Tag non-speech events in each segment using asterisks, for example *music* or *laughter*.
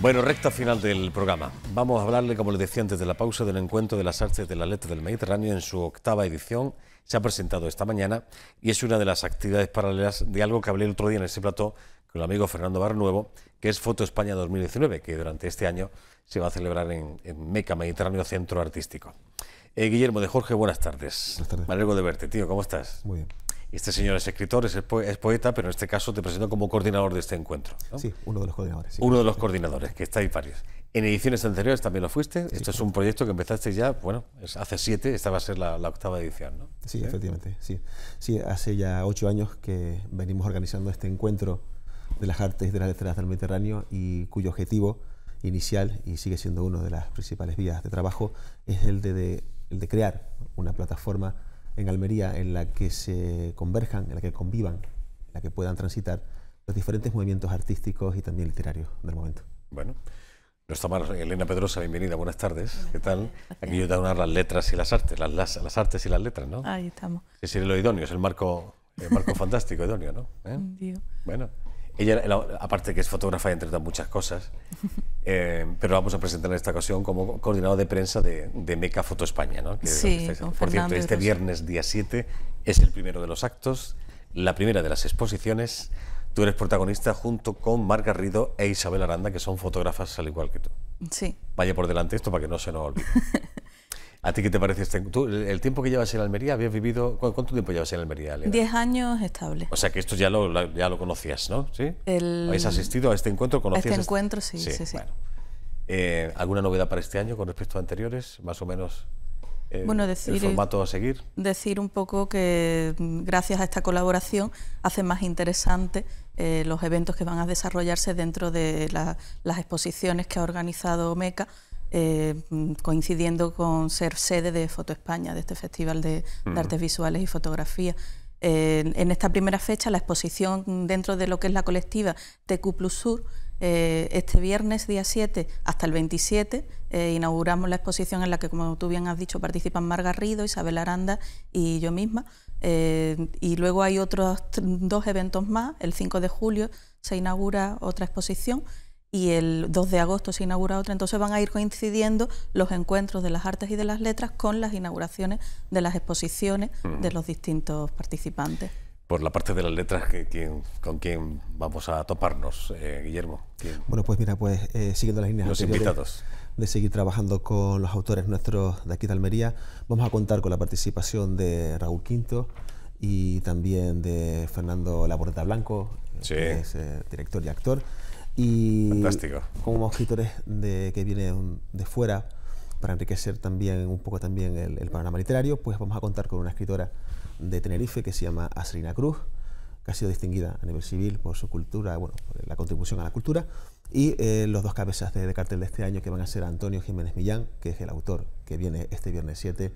Bueno, recta final del programa. Vamos a hablarle, como les decía antes de la pausa, del encuentro de las artes de la letra del Mediterráneo en su octava edición. Se ha presentado esta mañana y es una de las actividades paralelas de algo que hablé el otro día en ese plató con el amigo Fernando Barnuevo, que es Foto España 2019, que durante este año se va a celebrar en, Meca Mediterráneo Centro Artístico. Eh, Guillermo de Jorge, buenas tardes. Buenas tardes. Me alegro de verte, tío. ¿Cómo estás? Muy bien. Este señor es escritor, es, poeta, pero en este caso te presento como coordinador de este encuentro. Sí, uno de los coordinadores. uno de los coordinadores, que está ahí varios. En ediciones anteriores también lo fuiste. Esto es un proyecto que empezaste ya, bueno, hace siete, esta va a ser la, octava edición, ¿no? Sí, efectivamente, sí. Sí, hace ya ocho años que venimos organizando este encuentro de las artes y de las letras del Mediterráneo y cuyo objetivo inicial, y sigue siendo uno de las principales vías de trabajo, es el de, el de crear una plataforma en Almería en la que se converjan, en la que convivan, en la que puedan transitar los diferentes movimientos artísticos y también literarios del momento. Bueno, no está Elena Pedrosa, bienvenida, buenas tardes. ¿Qué tal? Aquí yo te las letras y las artes, las, las, artes y las letras, ¿no? Ahí estamos. Es lo idóneo, es el marco, marco *laughs* fantástico, idóneo, ¿no? ¿Eh? Bueno. Ella, aparte que es fotógrafa, entre otras muchas cosas, *laughs* eh, pero vamos a presentar en esta ocasión como coordinador de prensa de, de Meca Foto España. ¿no? Que sí, por cierto, este viernes día 7 es el primero de los actos, la primera de las exposiciones. Tú eres protagonista junto con Mar Garrido e Isabel Aranda, que son fotógrafas al igual que tú. Sí. Vaya por delante esto para que no se nos olvide. *laughs* ¿A ti qué te parece? Este, tú, el tiempo que llevas en Almería, habías vivido... ¿Cuánto tiempo llevas en Almería? Ale? Diez años estable. O sea que esto ya lo, ya lo conocías, ¿no? ¿Sí? ¿Habéis asistido a este encuentro? ¿Conocías este, este? encuentro, sí, eh, ¿Alguna novedad para este año con respecto a anteriores? Más o menos... Eh, bueno, decir, el formato a seguir. Decir un poco que mm, gracias a esta colaboración hace más interesante eh, los eventos que van a desarrollarse dentro de las exposiciones que ha organizado MECA eh, coincidiendo con ser sede de Foto España, de este Festival de, Artes Visuales y Fotografía. Eh, en esta primera fecha, la exposición dentro de lo que es la colectiva TQ Plus Sur, eh, este viernes día 7 hasta el 27 inauguramos la exposición en la que, como tú bien has dicho, participan Margarido, Isabel Aranda y yo misma. y luego hay otros dos eventos más. El 5 de julio se inaugura otra exposición y el 2 de agosto se inaugura otra, entonces van a ir coincidiendo los encuentros de las artes y de las letras con las inauguraciones de las exposiciones de los distintos participantes. Por la parte de las letras, ¿con quién vamos a toparnos, eh, Guillermo? Bueno, pues mira, pues eh, siguiendo las líneas los de seguir trabajando con los autores nuestros de aquí de Almería, vamos a contar con la participación de Raúl Quinto y también de Fernando Laboreta Blanco, que es eh, director y actor. Y Como escritores de, que vienen de fuera, para enriquecer también un poco también el, panorama literario, pues vamos a contar con una escritora de Tenerife que se llama Asrina Cruz, que ha sido distinguida a nivel civil por su cultura, bueno, por la contribución a la cultura, y eh, los dos cabezas de, cartel de este año que van a ser Antonio Jiménez Millán, que es el autor que viene este viernes 7,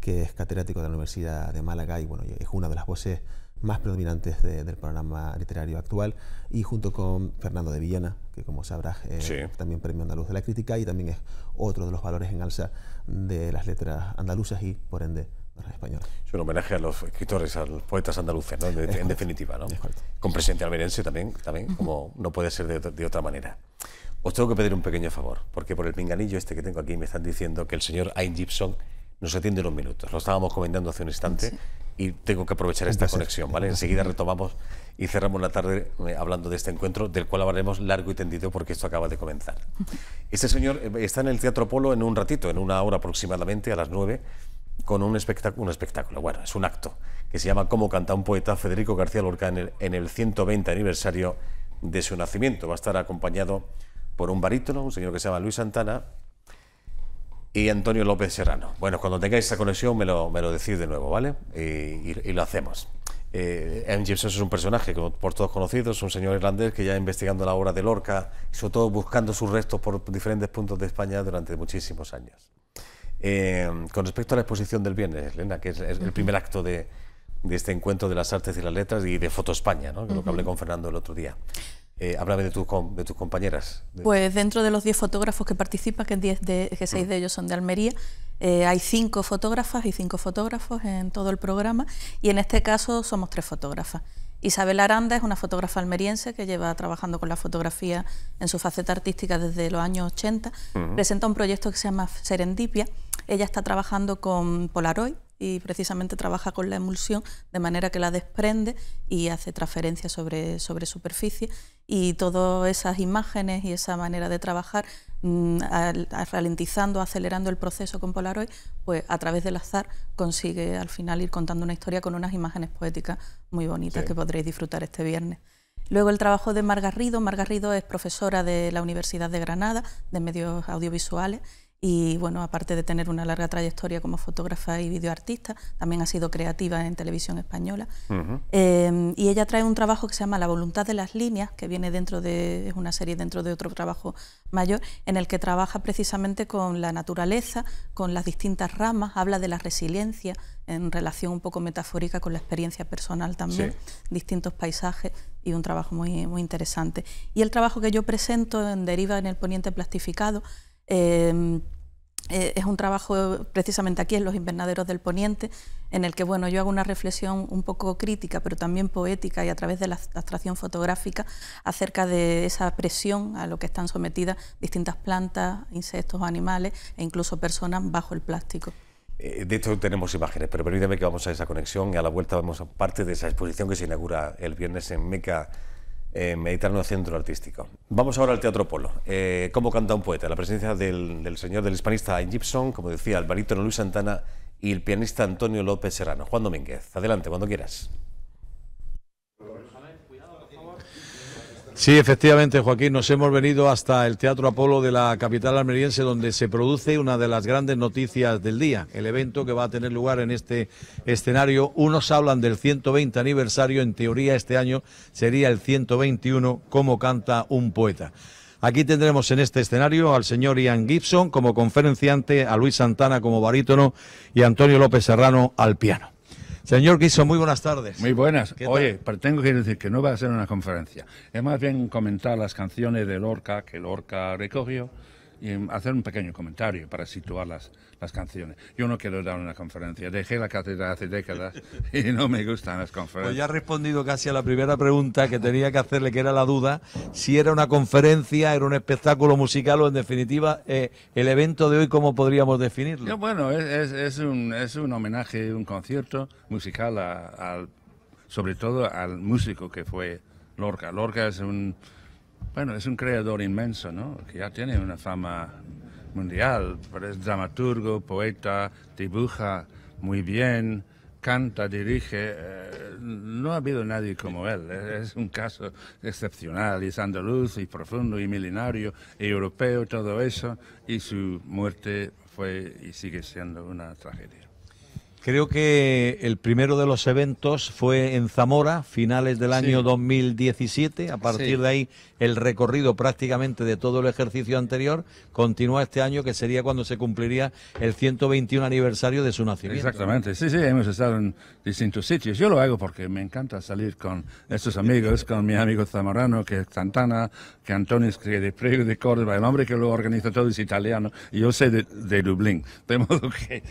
que es catedrático de la Universidad de Málaga y bueno, es una de las voces más predominantes del programa literario actual, y junto con Fernando de Villena, que como sabrás es eh, también premio andaluz de la crítica y también es otro de los valores en alza de las letras andaluzas y por ende de españolas. Es un homenaje a los escritores, a los poetas andaluces, en, definitiva. Con presente almerense también, también como no puede ser de, otra manera. Os tengo que pedir un pequeño favor, porque por el pinganillo este que tengo aquí me están diciendo que el señor Ayn Gibson nos atiende unos minutos. Lo estábamos comentando hace un instante y tengo que aprovechar esta conexión, ¿vale? Enseguida retomamos y cerramos la tarde eh, hablando de este encuentro, del cual hablaremos largo y tendido porque esto acaba de comenzar. *laughs* Este señor eh, está en el Teatro Polo en un ratito, en una hora aproximadamente, a las nueve, con un, espectáculo, espectáculo, bueno, es un acto, que se llama Cómo canta un poeta, Federico García Lorca, en el 120 aniversario de su nacimiento. Va a estar acompañado por un barítono, un señor que se llama Luis Santana, y Antonio López Serrano. Bueno, cuando tengáis esa conexión me lo, me lo decís de nuevo, ¿vale? Y, lo hacemos. Eh, Gibson es un personaje por todos conocidos, un señor irlandés que ya investigando la obra de Lorca, sobre todo buscando sus restos por diferentes puntos de España durante muchísimos años. Eh, con respecto a la exposición del viernes, Elena, que es, el primer acto de, este encuentro de las artes y las letras y de Foto España, ¿no? que lo que hablé con Fernando el otro día. Eh, háblame de, tus compañeras. Pues dentro de los 10 fotógrafos que participan, que, 6 de, seis mm. de ellos son de Almería, eh, hay cinco fotógrafas y cinco fotógrafos en todo el programa y en este caso somos tres fotógrafas. Isabel Aranda es una fotógrafa almeriense que lleva trabajando con la fotografía en su faceta artística desde los años 80. Presenta un proyecto que se llama Serendipia. Ella está trabajando con Polaroid y precisamente trabaja con la emulsión de manera que la desprende y hace transferencias sobre, sobre superficie y todas esas imágenes y esa manera de trabajar, mm, ralentizando, acelerando el proceso con Polaroid, pues a través del azar consigue al final ir contando una historia con unas imágenes poéticas muy bonitas que podréis disfrutar este viernes. Luego el trabajo de Margarrido. Margarrido es profesora de la Universidad de Granada de medios audiovisuales y bueno, aparte de tener una larga trayectoria como fotógrafa y videoartista, también ha sido creativa en televisión española. Em, y ella trae un trabajo que se llama La voluntad de las líneas, que viene dentro de, es una serie dentro de otro trabajo mayor, en el que trabaja precisamente con la naturaleza, con las distintas ramas, habla de la resiliencia en relación un poco metafórica con la experiencia personal también, distintos paisajes y un trabajo muy, muy interesante. Y el trabajo que yo presento en Deriva en el Poniente Plastificado, em, eh, es un trabajo precisamente aquí en los invernaderos del Poniente, en el que bueno, yo hago una reflexión un poco crítica, pero también poética y a través de la abstracción fotográfica acerca de esa presión a lo que están sometidas distintas plantas, insectos, animales e incluso personas bajo el plástico. Eh, de hecho, tenemos imágenes, pero permítame que vamos a esa conexión y a la vuelta vamos a parte de esa exposición que se inaugura el viernes en Meca eh, Mediterráneo Centro Artístico. Vamos ahora al Teatro Polo. Eh, ¿Cómo canta un poeta? La presencia del, señor, del hispanista Gibson, como decía, el barítono Luis Santana y el pianista Antonio López Serrano. Juan Domínguez, adelante, cuando quieras. Sí, efectivamente, Joaquín, nos hemos venido hasta el Teatro Apolo de la capital almeriense, donde se produce una de las grandes noticias del día, el evento que va a tener lugar en este escenario. Unos hablan del 120 aniversario, en teoría este año sería el 121, como canta un poeta. Aquí tendremos en este escenario al señor Ian Gibson como conferenciante, a Luis Santana como barítono y a Antonio López Serrano al piano. Señor Guiso, muy buenas tardes. Muy buenas. Oye, pero tengo que decir que no va a ser una conferencia. Es más bien comentar las canciones de Lorca que Lorca recogió y hacer un pequeño comentario para situar las, las canciones. Yo no quiero dar una conferencia, dejé la cátedra hace décadas *laughs* y no me gustan las conferencias. Pues ya ha respondido casi a la primera pregunta que tenía que hacerle, que era la duda, si era una conferencia, era un espectáculo musical o en definitiva eh, el evento de hoy, ¿cómo podríamos definirlo? bueno, es, es, un, es un homenaje, un concierto musical, a, sobre todo al músico que fue Lorca. Lorca es un bueno, es un creador inmenso, ¿no? Que ya tiene una fama mundial, pero es dramaturgo, poeta, dibuja muy bien, canta, dirige. Eh, no ha habido nadie como él. Es un caso excepcional. Es andaluz y profundo y milenario y europeo, todo eso. Y su muerte fue y sigue siendo una tragedia. Creo que el primero de los eventos fue en Zamora, finales del año 2017. A partir de ahí, el recorrido prácticamente de todo el ejercicio anterior continúa este año, que sería cuando se cumpliría el 121 aniversario de su nacimiento. Exactamente, sí, sí, hemos estado en distintos sitios. Yo lo hago porque me encanta salir con estos amigos, con mi amigo zamorano, que es Santana, que Antonio es de Prego de Córdoba, el hombre que lo organiza todo es italiano, y yo sé de, de Dublín. De modo que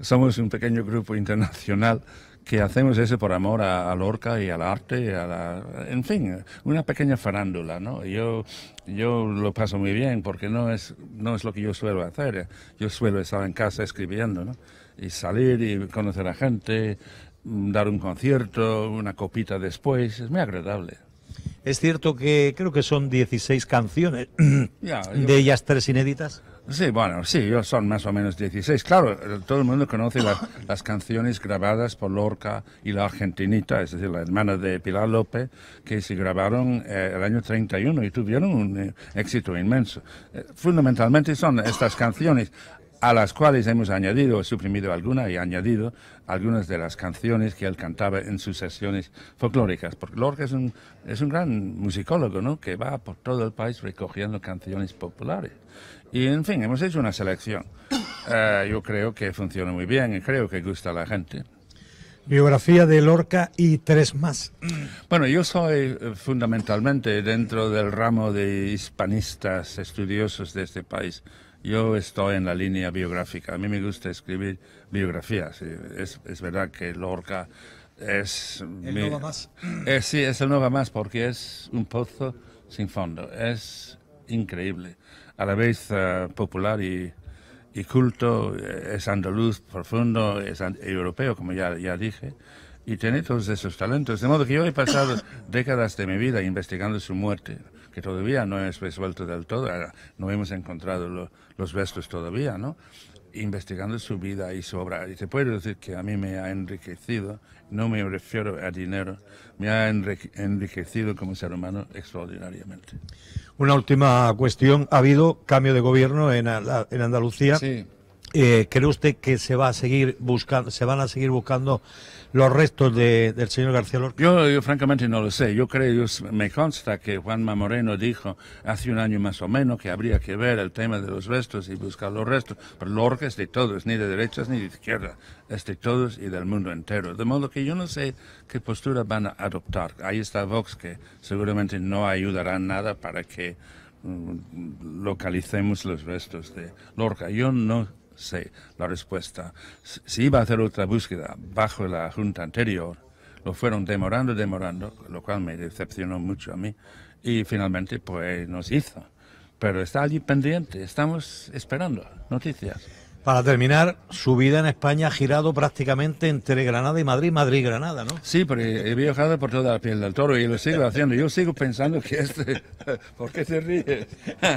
somos un pequeño grupo internacional que hacemos eso por amor a, la orca y al arte, a en fin, una pequeña farándula, ¿no? Yo, yo lo paso muy bien porque no es, no es lo que yo suelo hacer. Yo suelo estar en casa escribiendo, Y salir y conocer a gente, mm, dar un concierto, una copita después, es muy agradable. Es cierto que creo que son 16 canciones, *clears throat* de ellas tres inéditas. Sí, bueno, sí, son más o menos 16. Claro, todo el mundo conoce *coughs* las canciones grabadas por Lorca y la argentinita, es decir, la hermana de Pilar López, que se grabaron eh, el año 31 y tuvieron un eh, éxito inmenso. Eh, fundamentalmente son estas canciones a las cuales hemos añadido, suprimido alguna y añadido algunas de las canciones que él cantaba en sus sesiones folclóricas, porque Lorca es un, gran musicólogo, ¿no? Que va por todo el país recogiendo canciones populares. Y en fin, hemos hecho una selección. *coughs* Eh, yo creo que funciona muy bien y creo que gusta a la gente. Biografía de Lorca y tres más. *clears throat* Bueno, yo soy eh, fundamentalmente dentro del ramo de hispanistas estudiosos de este país yo estoy en la línea biográfica. A mí me gusta escribir biografías. Es, verdad que Lorca es... El mi, Más. Eh, sí, es el va Más porque es un pozo sin fondo. Es increíble. A la vez eh, popular y, culto, eh, es andaluz profundo, es europeo, como ya, ya dije y tiene todos esos talentos. De modo que yo he pasado *laughs* décadas de mi vida investigando su muerte, que todavía no es resuelto del todo, no hemos encontrado los restos todavía, ¿no? investigando su vida y su obra. Y te puedo decir que a mí me ha enriquecido, no me refiero a dinero, me ha enriquecido como ser humano extraordinariamente. Una última cuestión. ¿Ha habido cambio de gobierno en, en Andalucía? Sí. Eh, ¿Cree usted que se va a seguir buscando, se van a seguir buscando los restos de, del señor García Lorca? Yo, yo, francamente no lo sé. Yo creo, me consta que Juanma Moreno dijo hace un año más o menos que habría que ver el tema de los restos y buscar los restos. Pero Lorca es de todos, ni de derechas ni de izquierdas. Es de todos y del mundo entero. De modo que yo no sé qué postura van a adoptar. Ahí está Vox que seguramente no ayudará nada para que mm, localicemos los restos de Lorca. Yo no la respuesta. Si iba a hacer otra búsqueda bajo la junta anterior, lo fueron demorando, demorando, lo cual me decepcionó mucho a mí, y finalmente pues nos hizo. Pero está allí pendiente, estamos esperando noticias. Para terminar, su vida en España ha girado prácticamente entre Granada y Madrid, Madrid Granada, ¿no? Sí, pero he viajado por toda la piel del toro y lo sigo haciendo. Yo sigo pensando que este... *laughs* ¿Por qué te ríes?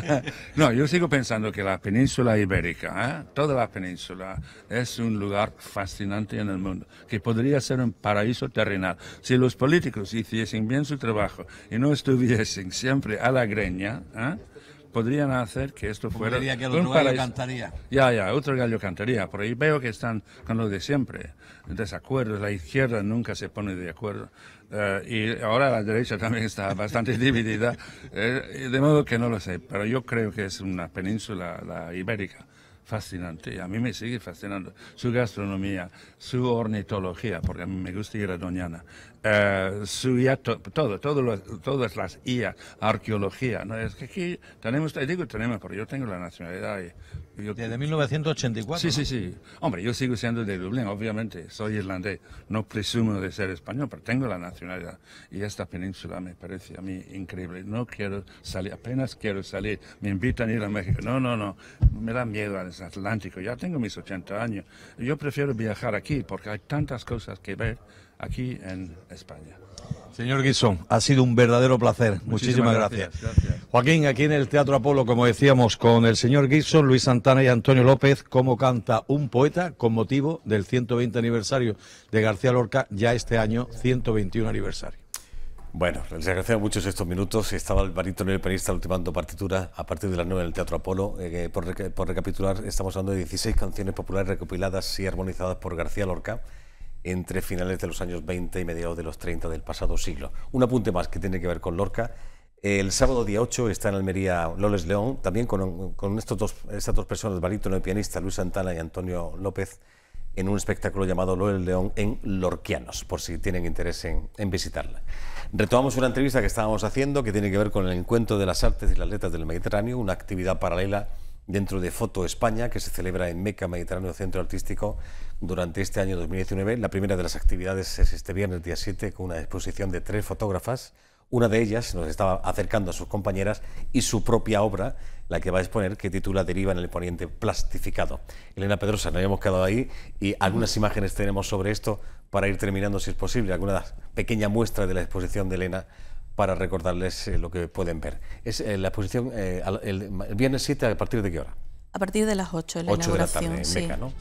*laughs* no, yo sigo pensando que la península ibérica, ¿eh? toda la península, es un lugar fascinante en el mundo, que podría ser un paraíso terrenal. Si los políticos hiciesen bien su trabajo y no estuviesen siempre a la greña, ¿eh? podrían hacer que esto fuera diría que el otro gallo cantaría. Ya, ya, otro gallo cantaría. Por ahí veo que están con lo de siempre, desacuerdos. La izquierda nunca se pone de acuerdo. Eh, y ahora la derecha también está *laughs* bastante dividida, eh, de modo que no lo sé, pero yo creo que es una península la ibérica fascinante, y a mí me sigue fascinando su gastronomía, su ornitología, porque a mí me gusta ir a Doñana, eh, suya, todo, todas las IA, arqueología. ¿no? Es que aquí tenemos, digo tenemos, porque yo tengo la nacionalidad. Y, Desde 1984. Sí, sí, sí. Hombre, yo sigo siendo de Dublín, obviamente, soy irlandés, no presumo de ser español, pero tengo la nacionalidad. Y esta península me parece a mí increíble. No quiero salir, apenas quiero salir. Me invitan a ir a México. No, no, no, me da miedo al Atlántico. Ya tengo mis 80 años. Yo prefiero viajar aquí porque hay tantas cosas que ver aquí en España. Señor Guisón, ha sido un verdadero placer. Muchísimas, gracias. Joaquín, aquí en el Teatro Apolo, como decíamos, con el señor Guisón, Luis Santana y Antonio López, cómo canta un poeta con motivo del 120 aniversario de García Lorca, ya este año 121 aniversario. Bueno, les agradezco muchos estos minutos. Estaba el barítono y el pianista ultimando partitura a partir de las 9 en el Teatro Apolo. Eh, por, por recapitular, estamos hablando de 16 canciones populares recopiladas y armonizadas por García Lorca entre finales de los años 20 y mediados de los 30 del pasado siglo. Un apunte más que tiene que ver con Lorca. El sábado día 8 está en Almería Loles León, también con, estos dos, estas dos personas, barítono y pianista, Luis Santana y Antonio López, en un espectáculo llamado Loles León en Lorquianos, por si tienen interés en visitarla. Retomamos una entrevista que estábamos haciendo que tiene que ver con el encuentro de las artes y las letras del Mediterráneo, una actividad paralela dentro de Foto España, que se celebra en Meca Mediterráneo Centro Artístico durante este año 2019. La primera de las actividades es este viernes día 7 con una exposición de tres fotógrafas. Una de ellas nos estaba acercando a sus compañeras y su propia obra, la que va a exponer, que titula Deriva en el Poniente Plastificado. Elena Pedrosa, nos habíamos quedado ahí y algunas imágenes tenemos sobre esto para ir terminando, si es posible, alguna pequeña muestra de la exposición de Elena para recordarles eh, lo que pueden ver. Es eh, la exposición eh, el, viernes 7 a partir de qué hora? A partir de las 8, la inauguración. ¿no?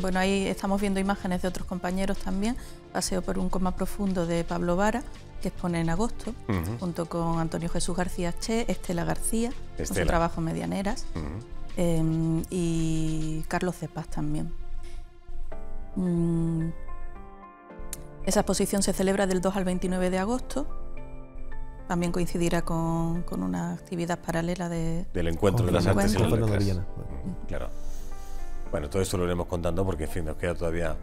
bueno, ahí estamos viendo imágenes de otros compañeros también. Paseo por un coma profundo de Pablo Vara, que expone en agosto, junto con Antonio Jesús García Che, Estela García, con su trabajo Medianeras, em, y Carlos Cepas también. Mm. Esa exposición se celebra del 2 al 29 de agosto también coincidirá con, con una actividad paralela de, del encuentro de las artes y las letras. claro. Bueno, todo eso lo iremos contando porque, en fin, nos queda todavía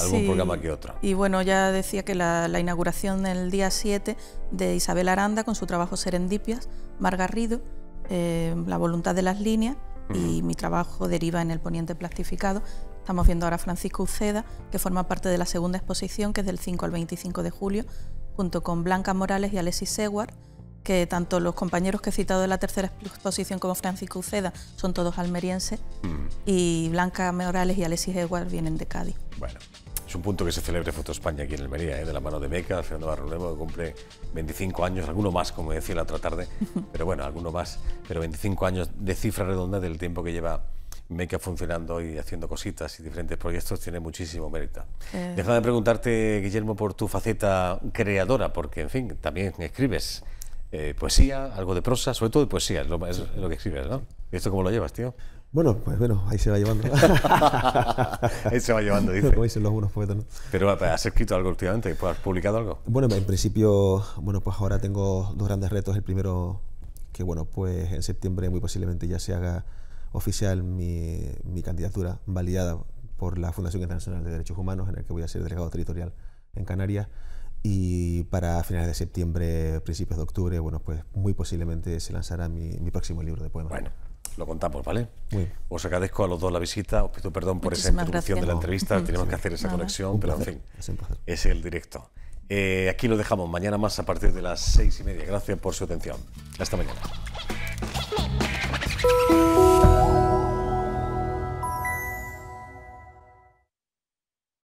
algún programa que otro. Y bueno, ya decía que la, inauguración del día 7 de Isabel Aranda con su trabajo Serendipias, Margarrido, eh, La voluntad de las líneas y mi trabajo deriva en el poniente plastificado. Estamos viendo ahora a Francisco Uceda, que forma parte de la segunda exposición, que es del 5 al 25 de julio, junto con Blanca Morales y Alexis Seguar, que tanto los compañeros que he citado de la tercera exposición como Francisco Uceda son todos almerienses mm. y Blanca Morales y Alexis Seguar vienen de Cádiz. Bueno, es un punto que se celebre Foto España aquí en Almería, ¿eh? de la mano de Beca, Fernando Barrolevo, que cumple 25 años, alguno más, como decía la otra tarde, *laughs* pero bueno, alguno más, pero 25 años de cifra redonda del tiempo que lleva Meca funcionando y haciendo cositas y diferentes proyectos tiene muchísimo mérito. Eh. de preguntarte, Guillermo, por tu faceta creadora, porque, en fin, también escribes eh, poesía, algo de prosa, sobre todo poesía, es lo, que escribes, ¿no? ¿Y esto cómo lo llevas, tío? Bueno, pues bueno, ahí se va llevando. *laughs* ahí se va llevando, dice. Como dicen los buenos poetas, ¿no? Pero has escrito algo últimamente, ¿Pues, ¿has publicado algo? Bueno, en principio, bueno, pues ahora tengo dos grandes retos. El primero, que bueno, pues en septiembre muy posiblemente ya se haga oficial mi, candidatura validada por la Fundación Internacional de Derechos Humanos, en el que voy a ser delegado territorial en Canarias. Y para finales de septiembre, principios de octubre, bueno, pues muy posiblemente se lanzará mi, próximo libro de poemas. Bueno, lo contamos, ¿vale? Os agradezco a los dos la visita, os pido perdón por esa interrupción de la entrevista, *laughs* tenemos que hacer esa conexión, pero en fin, es, el directo. Eh, aquí lo dejamos, mañana más a partir de las seis y media. Gracias por su atención. Hasta mañana.